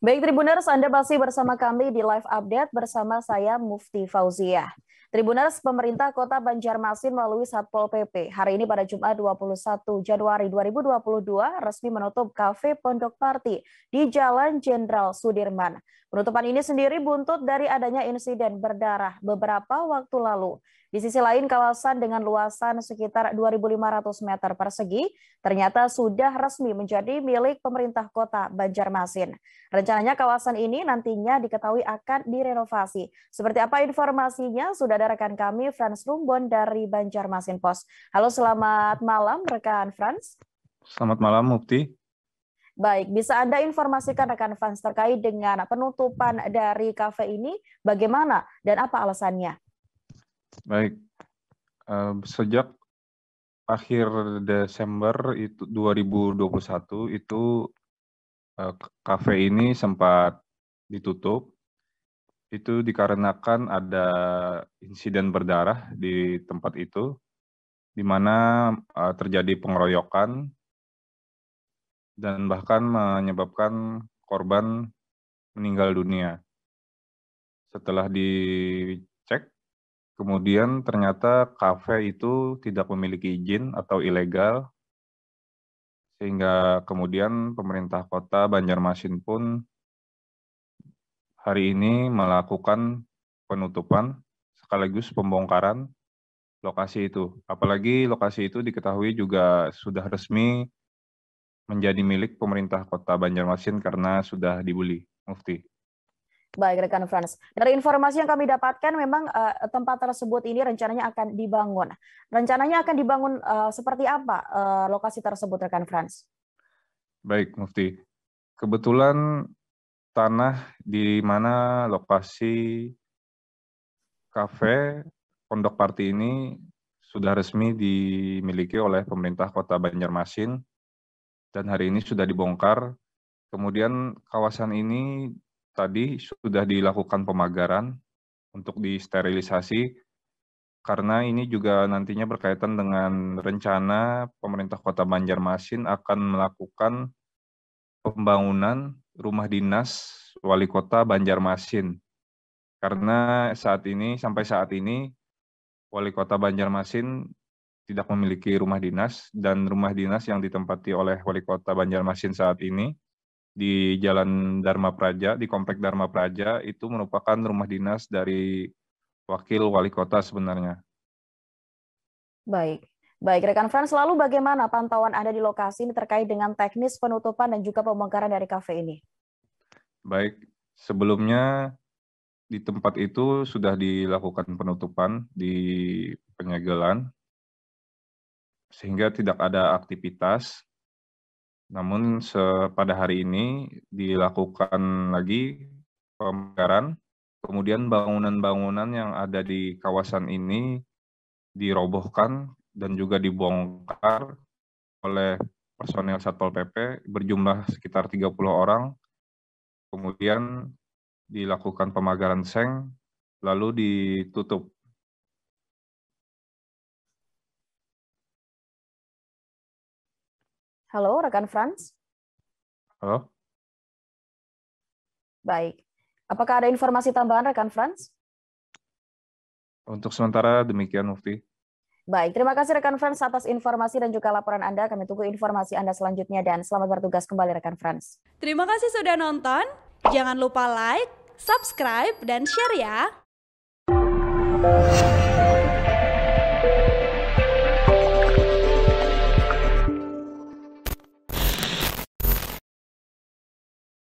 Baik Tribuners, Anda masih bersama kami di live update bersama saya Mufti Fauziah. Tribuners pemerintah Kota Banjarmasin melalui Satpol PP hari ini pada Jumat 21 Januari 2022 resmi menutup kafe Pondok Parti di Jalan Jenderal Sudirman. Penutupan ini sendiri buntut dari adanya insiden berdarah beberapa waktu lalu. Di sisi lain, kawasan dengan luasan sekitar 2.500 meter persegi ternyata sudah resmi menjadi milik pemerintah kota Banjarmasin. Rencananya kawasan ini nantinya diketahui akan direnovasi. Seperti apa informasinya? Sudah ada rekan kami, Frans Rumbon dari Banjarmasin Pos. Halo, selamat malam rekan Frans. Selamat malam, Mufti. Baik, bisa Anda informasikan rekan fans terkait dengan penutupan dari kafe ini bagaimana dan apa alasannya? Baik, sejak akhir Desember itu 2021 itu eh, kafe ini sempat ditutup. Itu dikarenakan ada insiden berdarah di tempat itu, di mana eh, terjadi pengeroyokan dan bahkan menyebabkan korban meninggal dunia. Setelah dicek, kemudian ternyata kafe itu tidak memiliki izin atau ilegal, sehingga kemudian pemerintah kota Banjarmasin pun hari ini melakukan penutupan sekaligus pembongkaran lokasi itu. Apalagi lokasi itu diketahui juga sudah resmi menjadi milik pemerintah kota Banjarmasin karena sudah dibuli. Mufti. Baik, rekan Frans. Dari informasi yang kami dapatkan, memang uh, tempat tersebut ini rencananya akan dibangun. Rencananya akan dibangun uh, seperti apa uh, lokasi tersebut, rekan Frans? Baik, Mufti. Kebetulan tanah di mana lokasi kafe Pondok Parti ini sudah resmi dimiliki oleh pemerintah kota Banjarmasin dan hari ini sudah dibongkar. Kemudian kawasan ini tadi sudah dilakukan pemagaran untuk disterilisasi karena ini juga nantinya berkaitan dengan rencana pemerintah kota Banjarmasin akan melakukan pembangunan rumah dinas wali kota Banjarmasin. Karena saat ini, sampai saat ini, wali kota Banjarmasin tidak memiliki rumah dinas dan rumah dinas yang ditempati oleh wali kota Banjarmasin saat ini di Jalan Dharma Praja, di Komplek Dharma Praja itu merupakan rumah dinas dari wakil wali kota sebenarnya. Baik. Baik, rekan Frans, selalu. bagaimana pantauan Anda di lokasi ini terkait dengan teknis penutupan dan juga pembongkaran dari kafe ini? Baik, sebelumnya di tempat itu sudah dilakukan penutupan di penyegelan sehingga tidak ada aktivitas. Namun pada hari ini dilakukan lagi pemekaran, kemudian bangunan-bangunan yang ada di kawasan ini dirobohkan dan juga dibongkar oleh personel Satpol PP berjumlah sekitar 30 orang. Kemudian dilakukan pemagaran seng, lalu ditutup Halo, rekan Franz. Halo. Baik. Apakah ada informasi tambahan, rekan Franz? Untuk sementara demikian, Mufti. Baik, terima kasih rekan Frans atas informasi dan juga laporan Anda. Kami tunggu informasi Anda selanjutnya dan selamat bertugas kembali rekan Frans. Terima kasih sudah nonton. Jangan lupa like, subscribe, dan share ya.